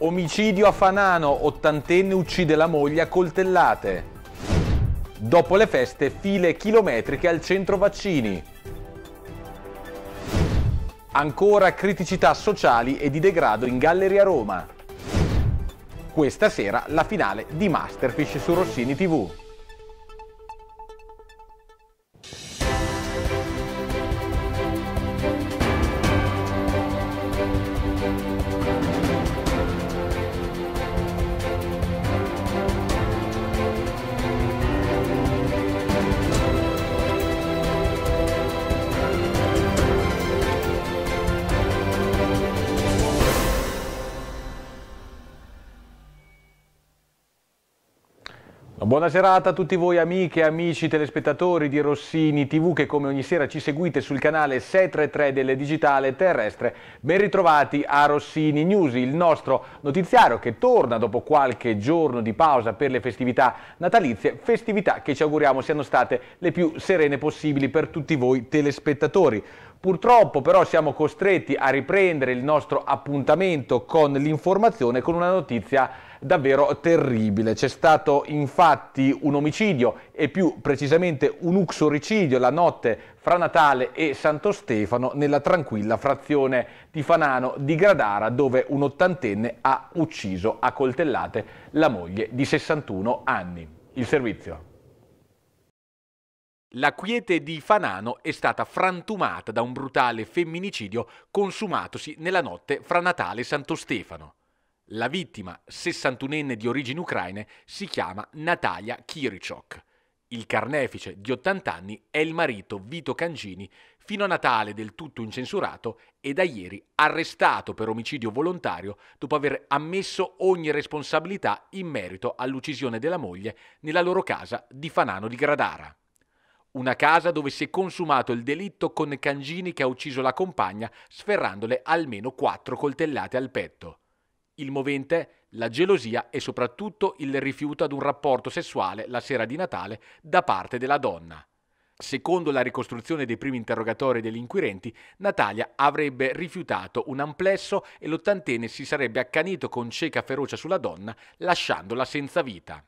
Omicidio a Fanano, ottantenne uccide la moglie a coltellate. Dopo le feste, file chilometriche al centro vaccini. Ancora criticità sociali e di degrado in Galleria Roma. Questa sera la finale di Masterfish su Rossini TV. Buona serata a tutti voi amiche e amici telespettatori di Rossini TV che come ogni sera ci seguite sul canale 633 del Digitale Terrestre. Ben ritrovati a Rossini News, il nostro notiziario che torna dopo qualche giorno di pausa per le festività natalizie, festività che ci auguriamo siano state le più serene possibili per tutti voi telespettatori. Purtroppo però siamo costretti a riprendere il nostro appuntamento con l'informazione con una notizia davvero terribile. C'è stato infatti un omicidio e più precisamente un uxoricidio la notte fra Natale e Santo Stefano nella tranquilla frazione di Fanano di Gradara dove un ottantenne ha ucciso a coltellate la moglie di 61 anni. Il servizio. La quiete di Fanano è stata frantumata da un brutale femminicidio consumatosi nella notte fra Natale e Santo Stefano. La vittima, 61enne di origini ucraine, si chiama Natalia Kirichok. Il carnefice di 80 anni è il marito Vito Cangini, fino a Natale del tutto incensurato e da ieri arrestato per omicidio volontario dopo aver ammesso ogni responsabilità in merito all'uccisione della moglie nella loro casa di Fanano di Gradara. Una casa dove si è consumato il delitto con Cangini che ha ucciso la compagna sferrandole almeno quattro coltellate al petto. Il movente, la gelosia e soprattutto il rifiuto ad un rapporto sessuale la sera di Natale da parte della donna. Secondo la ricostruzione dei primi interrogatori degli inquirenti, Natalia avrebbe rifiutato un amplesso e l'ottantenne si sarebbe accanito con cieca ferocia sulla donna, lasciandola senza vita.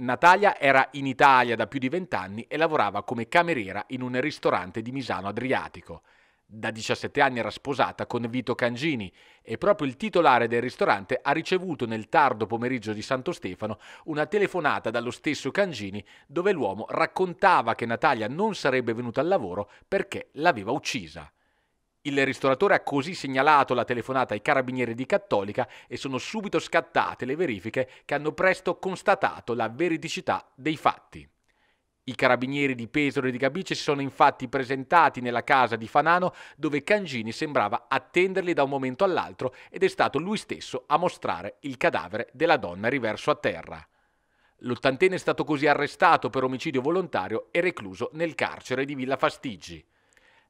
Natalia era in Italia da più di vent'anni e lavorava come cameriera in un ristorante di Misano Adriatico. Da 17 anni era sposata con Vito Cangini e proprio il titolare del ristorante ha ricevuto nel tardo pomeriggio di Santo Stefano una telefonata dallo stesso Cangini dove l'uomo raccontava che Natalia non sarebbe venuta al lavoro perché l'aveva uccisa. Il ristoratore ha così segnalato la telefonata ai carabinieri di Cattolica e sono subito scattate le verifiche che hanno presto constatato la veridicità dei fatti. I carabinieri di Pesaro e di Gabice si sono infatti presentati nella casa di Fanano dove Cangini sembrava attenderli da un momento all'altro ed è stato lui stesso a mostrare il cadavere della donna riverso a terra. L'ottantenne è stato così arrestato per omicidio volontario e recluso nel carcere di Villa Fastigi.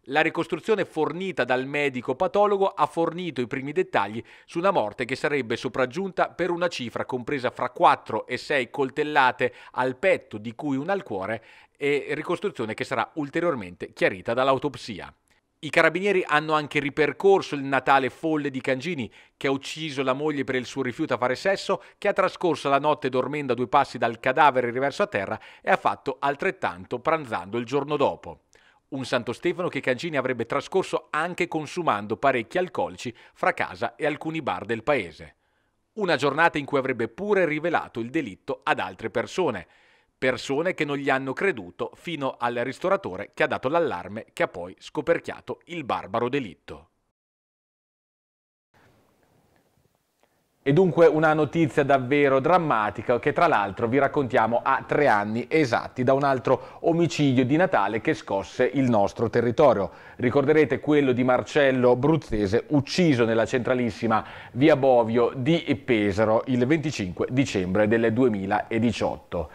La ricostruzione fornita dal medico patologo ha fornito i primi dettagli su una morte che sarebbe sopraggiunta per una cifra compresa fra 4 e 6 coltellate al petto, di cui una al cuore, e ricostruzione che sarà ulteriormente chiarita dall'autopsia. I carabinieri hanno anche ripercorso il Natale folle di Cangini, che ha ucciso la moglie per il suo rifiuto a fare sesso, che ha trascorso la notte dormendo a due passi dal cadavere riverso a terra e ha fatto altrettanto pranzando il giorno dopo. Un Santo Stefano che Cancini avrebbe trascorso anche consumando parecchi alcolici fra casa e alcuni bar del paese. Una giornata in cui avrebbe pure rivelato il delitto ad altre persone, persone che non gli hanno creduto fino al ristoratore che ha dato l'allarme che ha poi scoperchiato il barbaro delitto. E dunque una notizia davvero drammatica che tra l'altro vi raccontiamo a tre anni esatti da un altro omicidio di Natale che scosse il nostro territorio. Ricorderete quello di Marcello Bruzzese ucciso nella centralissima via Bovio di Pesaro il 25 dicembre del 2018.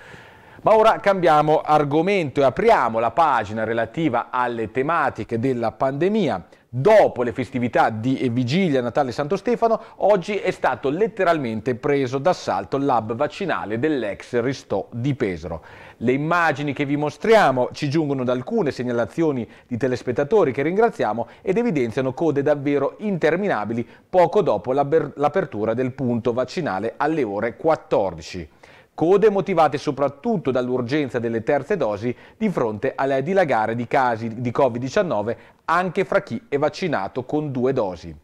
Ma ora cambiamo argomento e apriamo la pagina relativa alle tematiche della pandemia dopo le festività di eh, vigilia Natale Santo Stefano, oggi è stato letteralmente preso d'assalto l'hub vaccinale dell'ex Ristò di Pesaro. Le immagini che vi mostriamo ci giungono da alcune segnalazioni di telespettatori che ringraziamo ed evidenziano code davvero interminabili poco dopo l'apertura del punto vaccinale alle ore 14 code motivate soprattutto dall'urgenza delle terze dosi di fronte al dilagare di casi di Covid-19 anche fra chi è vaccinato con due dosi.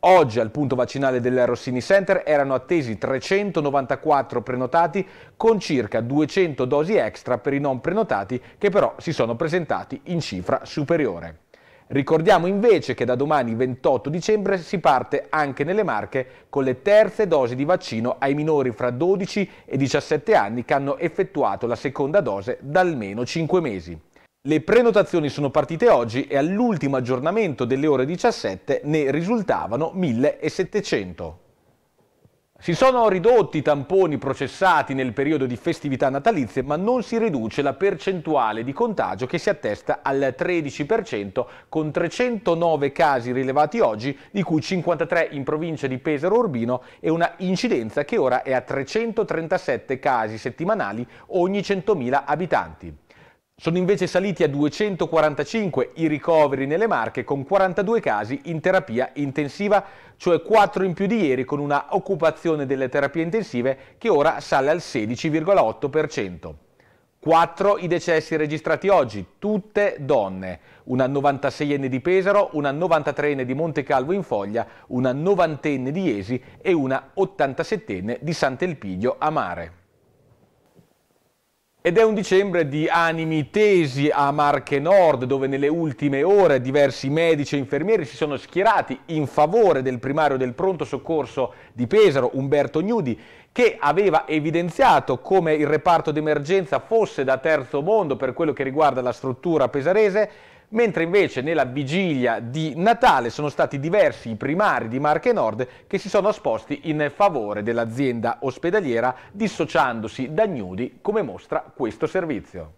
Oggi al punto vaccinale del Rossini Center erano attesi 394 prenotati con circa 200 dosi extra per i non prenotati che però si sono presentati in cifra superiore. Ricordiamo invece che da domani 28 dicembre si parte anche nelle Marche con le terze dosi di vaccino ai minori fra 12 e 17 anni che hanno effettuato la seconda dose da almeno 5 mesi. Le prenotazioni sono partite oggi e all'ultimo aggiornamento delle ore 17 ne risultavano 1700. Si sono ridotti i tamponi processati nel periodo di festività natalizie, ma non si riduce la percentuale di contagio che si attesta al 13%, con 309 casi rilevati oggi, di cui 53 in provincia di Pesaro Urbino e una incidenza che ora è a 337 casi settimanali ogni 100.000 abitanti. Sono invece saliti a 245 i ricoveri nelle Marche con 42 casi in terapia intensiva, cioè 4 in più di ieri con una occupazione delle terapie intensive che ora sale al 16,8%. 4 i decessi registrati oggi, tutte donne, una 96enne di Pesaro, una 93enne di Montecalvo in Foglia, una 90enne di Esi e una 87enne di Sant'Elpidio a Mare. Ed è un dicembre di animi tesi a Marche Nord, dove nelle ultime ore diversi medici e infermieri si sono schierati in favore del primario del pronto soccorso di Pesaro, Umberto Gnudi, che aveva evidenziato come il reparto d'emergenza fosse da terzo mondo per quello che riguarda la struttura pesarese mentre invece nella vigilia di Natale sono stati diversi i primari di Marche Nord che si sono esposti in favore dell'azienda ospedaliera dissociandosi da Gnudi come mostra questo servizio.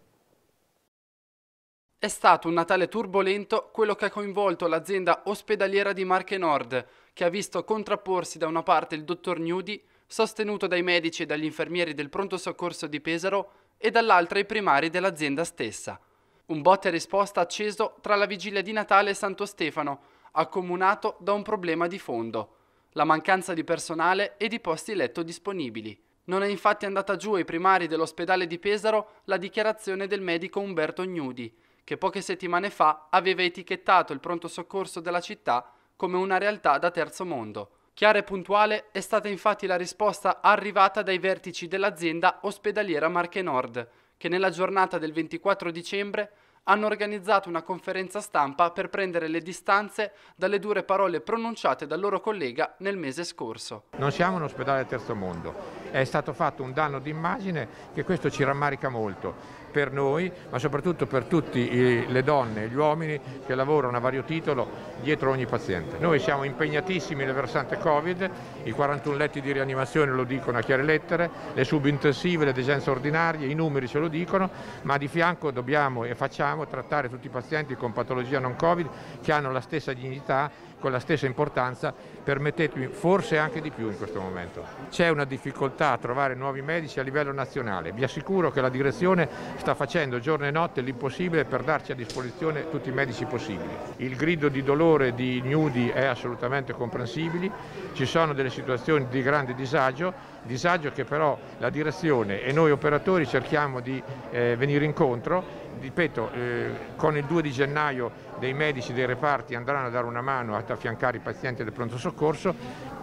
È stato un Natale turbolento quello che ha coinvolto l'azienda ospedaliera di Marche Nord, che ha visto contrapporsi da una parte il dottor Gnudi, sostenuto dai medici e dagli infermieri del pronto soccorso di Pesaro, e dall'altra i primari dell'azienda stessa. Un botta e risposta acceso tra la vigilia di Natale e Santo Stefano, accomunato da un problema di fondo, la mancanza di personale e di posti letto disponibili. Non è infatti andata giù ai primari dell'ospedale di Pesaro la dichiarazione del medico Umberto Gnudi, che poche settimane fa aveva etichettato il pronto soccorso della città come una realtà da terzo mondo. Chiara e puntuale è stata infatti la risposta arrivata dai vertici dell'azienda ospedaliera Marche Nord, che nella giornata del 24 dicembre hanno organizzato una conferenza stampa per prendere le distanze dalle dure parole pronunciate dal loro collega nel mese scorso. Non siamo un ospedale del terzo mondo, è stato fatto un danno d'immagine che questo ci rammarica molto per noi, ma soprattutto per tutte le donne e gli uomini che lavorano a vario titolo dietro ogni paziente. Noi siamo impegnatissimi nel versante Covid, i 41 letti di rianimazione lo dicono a chiare lettere, le subintensive, le degenze ordinarie, i numeri ce lo dicono, ma di fianco dobbiamo e facciamo dobbiamo trattare tutti i pazienti con patologia non Covid che hanno la stessa dignità, con la stessa importanza, permettetemi forse anche di più in questo momento. C'è una difficoltà a trovare nuovi medici a livello nazionale, vi assicuro che la direzione sta facendo giorno e notte l'impossibile per darci a disposizione tutti i medici possibili. Il grido di dolore di Nudi è assolutamente comprensibile, ci sono delle situazioni di grande disagio, disagio che però la direzione e noi operatori cerchiamo di eh, venire incontro. Ripeto, eh, con il 2 di gennaio dei medici dei reparti andranno a dare una mano ad affiancare i pazienti del pronto soccorso,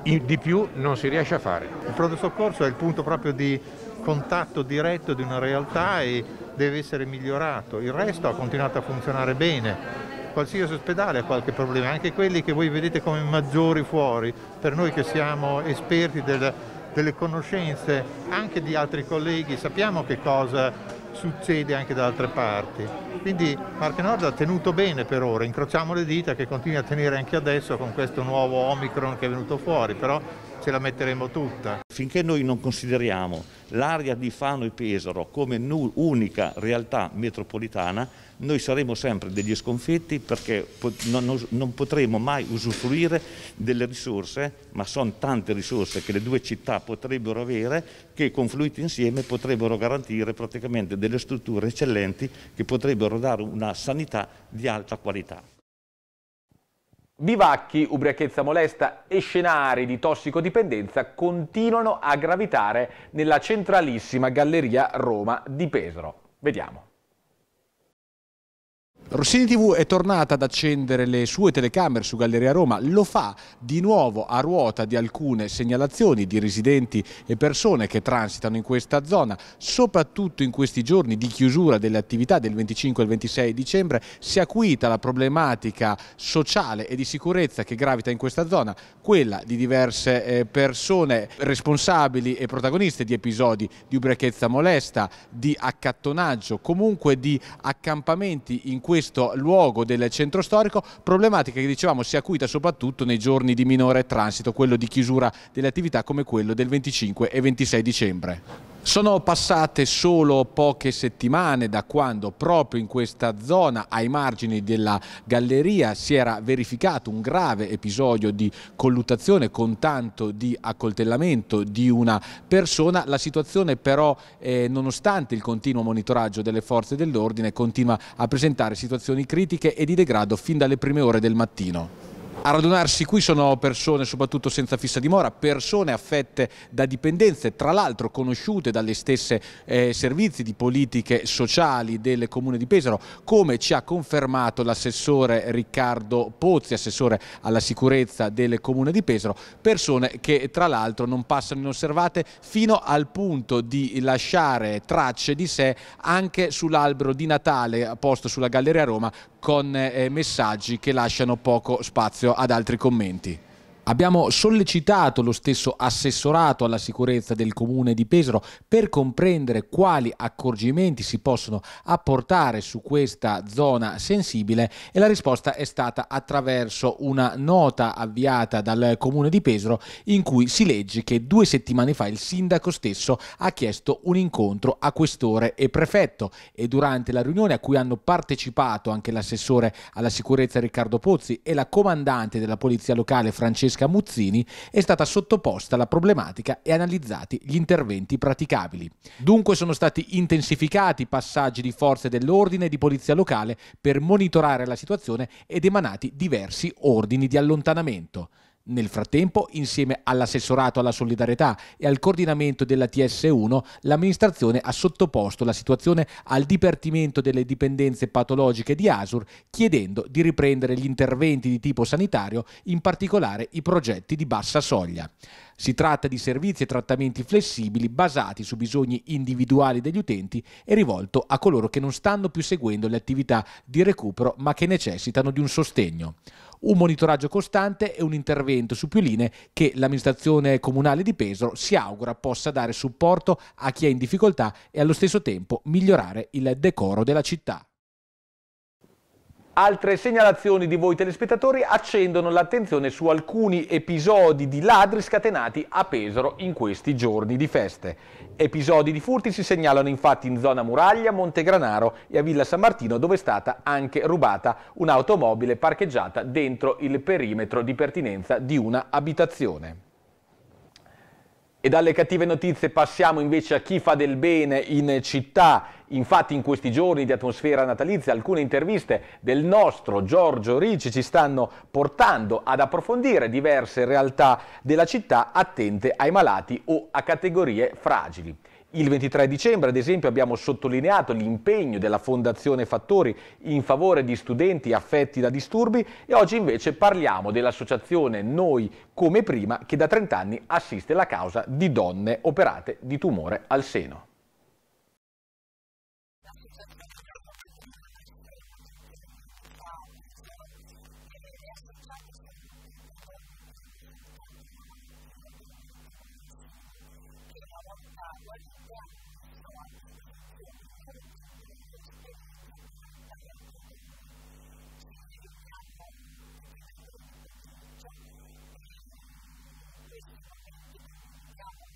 in, di più non si riesce a fare. Il pronto soccorso è il punto proprio di contatto diretto di una realtà e deve essere migliorato, il resto ha continuato a funzionare bene qualsiasi ospedale ha qualche problema, anche quelli che voi vedete come maggiori fuori, per noi che siamo esperti del delle conoscenze anche di altri colleghi, sappiamo che cosa succede anche da altre parti. Quindi Marche Nord ha tenuto bene per ora, incrociamo le dita che continui a tenere anche adesso con questo nuovo Omicron che è venuto fuori, però ce la metteremo tutta. Finché noi non consideriamo l'area di Fano e Pesaro come unica realtà metropolitana, noi saremo sempre degli sconfitti perché non, potremo mai usufruire delle risorse, ma sono tante risorse che le due città potrebbero avere, che confluite insieme potrebbero garantire praticamente delle strutture eccellenti che potrebbero dare una sanità di alta qualità. Bivacchi, ubriachezza molesta e scenari di tossicodipendenza continuano a gravitare nella centralissima Galleria Roma di Pesaro. Vediamo. Rossini TV è tornata ad accendere le sue telecamere su Galleria Roma, lo fa di nuovo a ruota di alcune segnalazioni di residenti e persone che transitano in questa zona, soprattutto in questi giorni di chiusura delle attività del 25 e 26 dicembre si è acuita la problematica sociale e di sicurezza che gravita in questa zona, quella di diverse eh, persone responsabili e protagoniste di episodi di ubriachezza molesta, di accattonaggio, comunque di accampamenti in questa questo luogo del centro storico, problematica che dicevamo si acuita soprattutto nei giorni di minore transito, quello di chiusura delle attività come quello del 25 e 26 dicembre. Sono passate solo poche settimane da quando proprio in questa zona, ai margini della galleria, si era verificato un grave episodio di colluttazione con tanto di accoltellamento di una persona. La situazione però, eh, nonostante il continuo monitoraggio delle forze dell'ordine, continua a presentare situazioni critiche e di degrado fin dalle prime ore del mattino. A radunarsi qui sono persone soprattutto senza fissa dimora, persone affette da dipendenze, tra l'altro conosciute dalle stesse eh, servizi di politiche sociali del Comune di Pesaro, come ci ha confermato l'assessore Riccardo Pozzi, assessore alla sicurezza del Comune di Pesaro, persone che tra l'altro non passano inosservate fino al punto di lasciare tracce di sé anche sull'albero di Natale posto sulla Galleria Roma con eh, messaggi che lasciano poco spazio ad altri commenti. Abbiamo sollecitato lo stesso assessorato alla sicurezza del comune di Pesaro per comprendere quali accorgimenti si possono apportare su questa zona sensibile e la risposta è stata attraverso una nota avviata dal comune di Pesaro in cui si legge che due settimane fa il sindaco stesso ha chiesto un incontro a questore e prefetto e durante la riunione a cui hanno partecipato anche l'assessore alla sicurezza Riccardo Pozzi e la comandante della polizia locale Francesca Francesca Muzzini, è stata sottoposta alla problematica e analizzati gli interventi praticabili. Dunque sono stati intensificati i passaggi di forze dell'ordine e di polizia locale per monitorare la situazione ed emanati diversi ordini di allontanamento. Nel frattempo, insieme all'assessorato alla solidarietà e al coordinamento della TS1, l'amministrazione ha sottoposto la situazione al Dipartimento delle dipendenze patologiche di Asur, chiedendo di riprendere gli interventi di tipo sanitario, in particolare i progetti di bassa soglia. Si tratta di servizi e trattamenti flessibili basati su bisogni individuali degli utenti e rivolto a coloro che non stanno più seguendo le attività di recupero ma che necessitano di un sostegno un monitoraggio costante e un intervento su più linee che l'amministrazione comunale di Pesaro si augura possa dare supporto a chi è in difficoltà e allo stesso tempo migliorare il decoro della città. Altre segnalazioni di voi telespettatori accendono l'attenzione su alcuni episodi di ladri scatenati a Pesaro in questi giorni di feste. Episodi di furti si segnalano infatti in zona Muraglia, Montegranaro e a Villa San Martino dove è stata anche rubata un'automobile parcheggiata dentro il perimetro di pertinenza di una abitazione. E dalle cattive notizie passiamo invece a chi fa del bene in città. Infatti in questi giorni di atmosfera natalizia alcune interviste del nostro Giorgio Ricci ci stanno portando ad approfondire diverse realtà della città attente ai malati o a categorie fragili. Il 23 dicembre, ad esempio, abbiamo sottolineato l'impegno della Fondazione Fattori in favore di studenti affetti da disturbi e oggi invece parliamo dell'associazione Noi come prima che da 30 anni assiste la causa di donne operate di tumore al seno.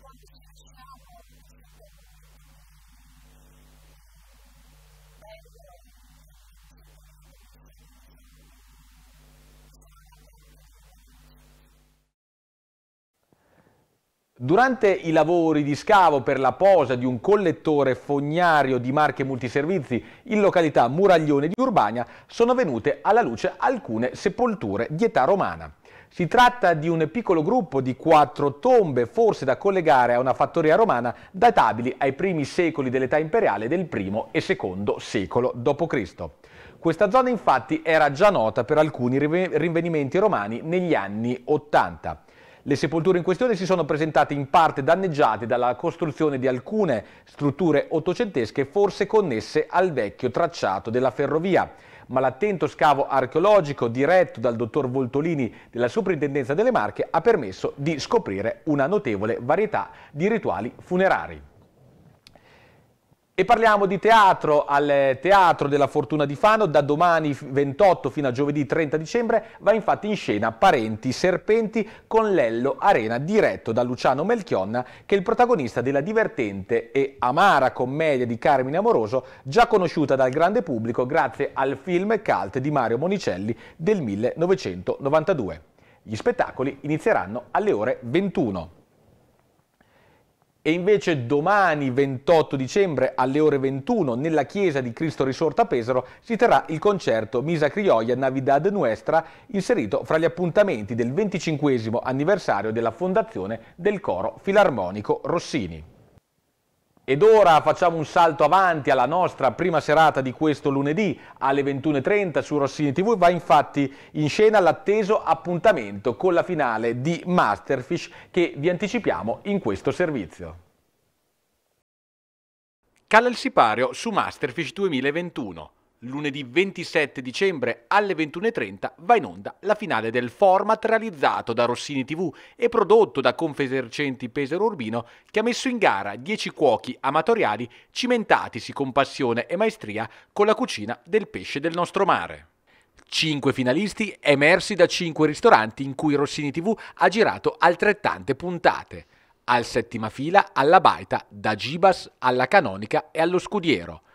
quando ci lasciamo bello Durante i lavori di scavo per la posa di un collettore fognario di marche multiservizi in località Muraglione di Urbania sono venute alla luce alcune sepolture di età romana. Si tratta di un piccolo gruppo di quattro tombe, forse da collegare a una fattoria romana, databili ai primi secoli dell'età imperiale del primo e secondo secolo d.C. Questa zona infatti era già nota per alcuni rinvenimenti romani negli anni Ottanta. Le sepolture in questione si sono presentate in parte danneggiate dalla costruzione di alcune strutture ottocentesche forse connesse al vecchio tracciato della ferrovia ma l'attento scavo archeologico diretto dal dottor Voltolini della Superintendenza delle Marche ha permesso di scoprire una notevole varietà di rituali funerari. E parliamo di teatro al Teatro della Fortuna di Fano, da domani 28 fino a giovedì 30 dicembre va infatti in scena Parenti Serpenti con Lello Arena, diretto da Luciano Melchionna, che è il protagonista della divertente e amara commedia di Carmine Amoroso, già conosciuta dal grande pubblico grazie al film cult di Mario Monicelli del 1992. Gli spettacoli inizieranno alle ore 21. E invece domani 28 dicembre alle ore 21 nella chiesa di Cristo Risorto a Pesaro si terrà il concerto Misa Crioia Navidad Nuestra inserito fra gli appuntamenti del 25 anniversario della fondazione del coro filarmonico Rossini. Ed ora facciamo un salto avanti alla nostra prima serata di questo lunedì alle 21.30 su Rossini TV. Va infatti in scena l'atteso appuntamento con la finale di Masterfish che vi anticipiamo in questo servizio. Cala il sipario su Masterfish 2021. Lunedì 27 dicembre alle 21.30 va in onda la finale del format realizzato da Rossini TV e prodotto da Confesercenti Pesaro Urbino che ha messo in gara 10 cuochi amatoriali cimentatisi con passione e maestria con la cucina del pesce del nostro mare. Cinque finalisti emersi da cinque ristoranti in cui Rossini TV ha girato altrettante puntate. Al settima fila alla baita, da Gibas alla Canonica e allo Scudiero –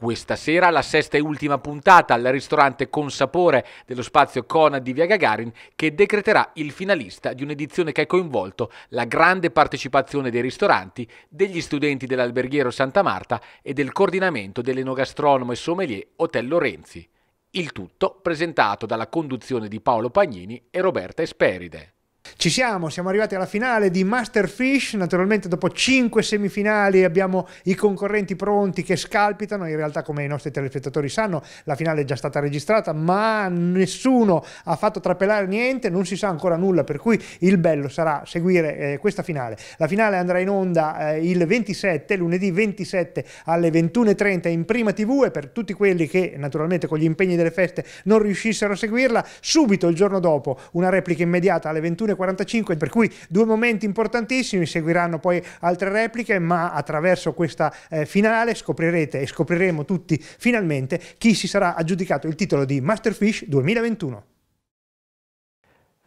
questa sera la sesta e ultima puntata al ristorante con sapore dello spazio Conad di Via Gagarin che decreterà il finalista di un'edizione che ha coinvolto la grande partecipazione dei ristoranti, degli studenti dell'alberghiero Santa Marta e del coordinamento dell'enogastronomo e sommelier Hotel Lorenzi. Il tutto presentato dalla conduzione di Paolo Pagnini e Roberta Esperide. Ci siamo, siamo arrivati alla finale di Master Fish. naturalmente dopo cinque semifinali abbiamo i concorrenti pronti che scalpitano, in realtà come i nostri telespettatori sanno la finale è già stata registrata ma nessuno ha fatto trapelare niente, non si sa ancora nulla per cui il bello sarà seguire eh, questa finale. La finale andrà in onda eh, il 27, lunedì 27 alle 21.30 in prima tv e per tutti quelli che naturalmente con gli impegni delle feste non riuscissero a seguirla, subito il giorno dopo una replica immediata alle 21.30 1.45, per cui due momenti importantissimi, seguiranno poi altre repliche, ma attraverso questa eh, finale scoprirete e scopriremo tutti finalmente chi si sarà aggiudicato il titolo di Masterfish 2021.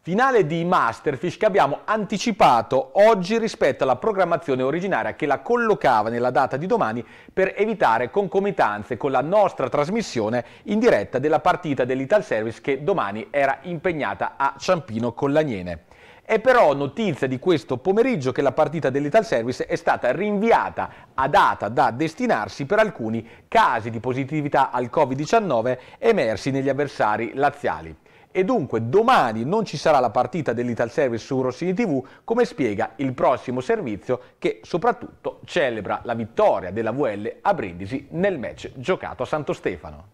Finale di Masterfish che abbiamo anticipato oggi rispetto alla programmazione originaria che la collocava nella data di domani per evitare concomitanze con la nostra trasmissione in diretta della partita dell'Ital Service che domani era impegnata a Ciampino con l'Agnene. È però notizia di questo pomeriggio che la partita dell'Ital Service è stata rinviata a data da destinarsi per alcuni casi di positività al Covid-19 emersi negli avversari laziali e dunque domani non ci sarà la partita dell'Ital Service su Rossini TV come spiega il prossimo servizio che soprattutto celebra la vittoria della VL a Brindisi nel match giocato a Santo Stefano.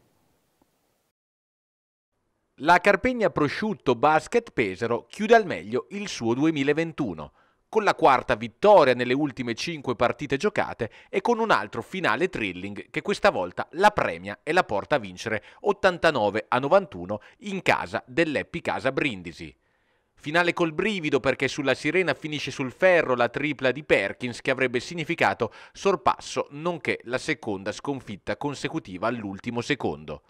La Carpegna Prosciutto Basket Pesaro chiude al meglio il suo 2021 con la quarta vittoria nelle ultime 5 partite giocate e con un altro finale thrilling che questa volta la premia e la porta a vincere 89 a 91 in casa dell'Eppi Casa Brindisi. Finale col brivido perché sulla sirena finisce sul ferro la tripla di Perkins che avrebbe significato sorpasso nonché la seconda sconfitta consecutiva all'ultimo secondo.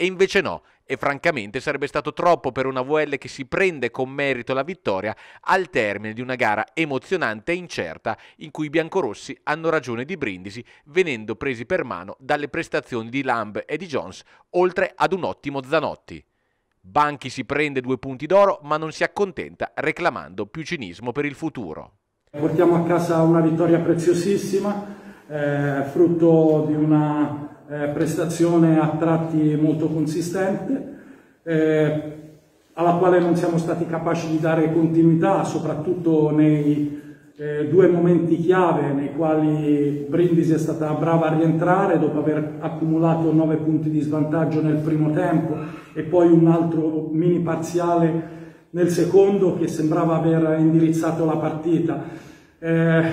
E invece no, e francamente sarebbe stato troppo per una VL che si prende con merito la vittoria al termine di una gara emozionante e incerta in cui i biancorossi hanno ragione di Brindisi venendo presi per mano dalle prestazioni di Lamb e di Jones oltre ad un ottimo Zanotti. Banchi si prende due punti d'oro ma non si accontenta reclamando più cinismo per il futuro. Portiamo a casa una vittoria preziosissima, eh, frutto di una eh, prestazione a tratti molto consistente, eh, alla quale non siamo stati capaci di dare continuità, soprattutto nei eh, due momenti chiave nei quali Brindisi è stata brava a rientrare dopo aver accumulato 9 punti di svantaggio nel primo tempo e poi un altro mini parziale nel secondo che sembrava aver indirizzato la partita. Eh,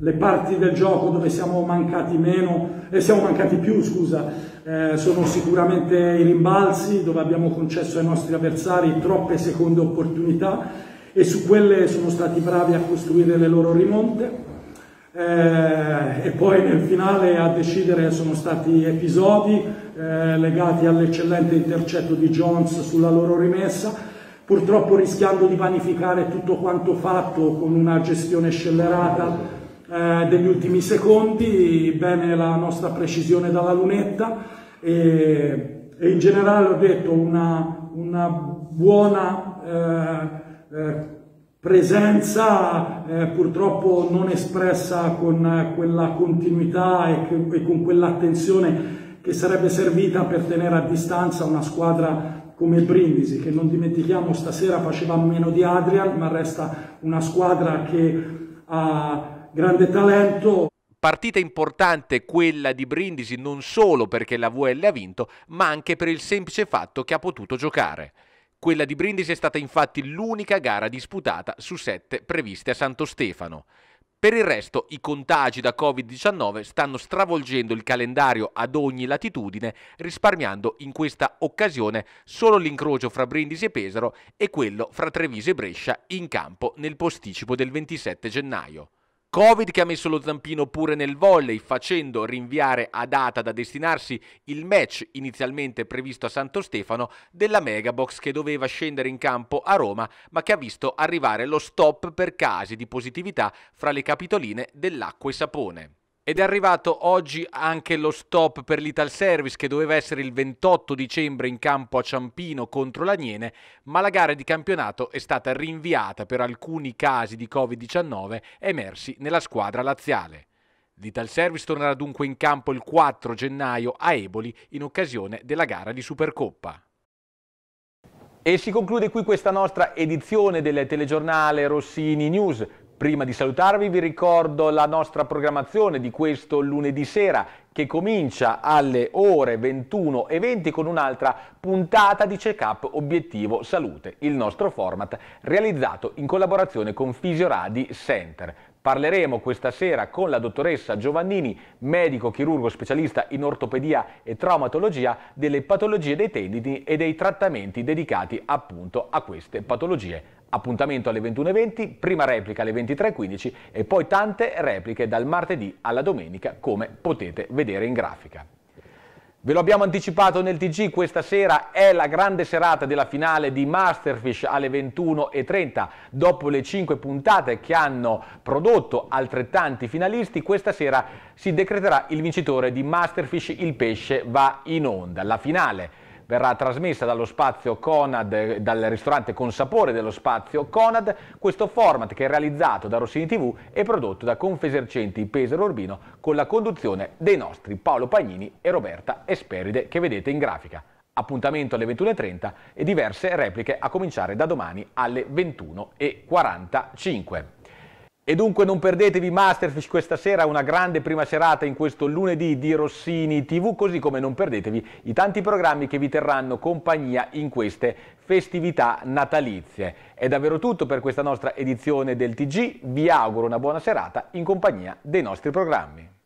le parti del gioco dove siamo mancati meno eh, siamo mancati più, scusa, eh, sono sicuramente i rimbalzi dove abbiamo concesso ai nostri avversari troppe seconde opportunità e su quelle sono stati bravi a costruire le loro rimonte eh, e poi nel finale a decidere sono stati episodi eh, legati all'eccellente intercetto di Jones sulla loro rimessa purtroppo rischiando di vanificare tutto quanto fatto con una gestione scellerata eh, degli ultimi secondi, bene la nostra precisione dalla lunetta e, e in generale ho detto una, una buona eh, eh, presenza eh, purtroppo non espressa con quella continuità e, che, e con quell'attenzione che sarebbe servita per tenere a distanza una squadra come Brindisi, che non dimentichiamo stasera faceva meno di Adrian, ma resta una squadra che ha grande talento. Partita importante quella di Brindisi non solo perché la VL ha vinto, ma anche per il semplice fatto che ha potuto giocare. Quella di Brindisi è stata infatti l'unica gara disputata su sette previste a Santo Stefano. Per il resto i contagi da Covid-19 stanno stravolgendo il calendario ad ogni latitudine, risparmiando in questa occasione solo l'incrocio fra Brindisi e Pesaro e quello fra Treviso e Brescia in campo nel posticipo del 27 gennaio. Covid che ha messo lo zampino pure nel volley, facendo rinviare a data da destinarsi il match inizialmente previsto a Santo Stefano della Megabox che doveva scendere in campo a Roma, ma che ha visto arrivare lo stop per casi di positività fra le capitoline dell'acqua e sapone. Ed è arrivato oggi anche lo stop per l'Ital Service che doveva essere il 28 dicembre in campo a Ciampino contro l'Aniene, ma la gara di campionato è stata rinviata per alcuni casi di Covid-19 emersi nella squadra laziale. L'Ital Service tornerà dunque in campo il 4 gennaio a Eboli in occasione della gara di Supercoppa. E si conclude qui questa nostra edizione del telegiornale Rossini News. Prima di salutarvi vi ricordo la nostra programmazione di questo lunedì sera che comincia alle ore 21.20 con un'altra puntata di check-up obiettivo salute, il nostro format realizzato in collaborazione con Fisioradi Center. Parleremo questa sera con la dottoressa Giovannini, medico chirurgo specialista in ortopedia e traumatologia, delle patologie dei tenditi e dei trattamenti dedicati appunto a queste patologie Appuntamento alle 21.20, prima replica alle 23.15 e poi tante repliche dal martedì alla domenica come potete vedere in grafica. Ve lo abbiamo anticipato nel TG, questa sera è la grande serata della finale di Masterfish alle 21.30. Dopo le 5 puntate che hanno prodotto altrettanti finalisti, questa sera si decreterà il vincitore di Masterfish Il Pesce va in onda. La finale verrà trasmessa dallo spazio Conad, dal ristorante con sapore dello spazio Conad, questo format che è realizzato da Rossini TV e prodotto da Confesercenti Pesaro Urbino con la conduzione dei nostri Paolo Pagnini e Roberta Esperide che vedete in grafica. Appuntamento alle 21.30 e diverse repliche a cominciare da domani alle 21.45. E dunque non perdetevi Masterfish questa sera, una grande prima serata in questo lunedì di Rossini TV, così come non perdetevi i tanti programmi che vi terranno compagnia in queste festività natalizie. È davvero tutto per questa nostra edizione del TG, vi auguro una buona serata in compagnia dei nostri programmi.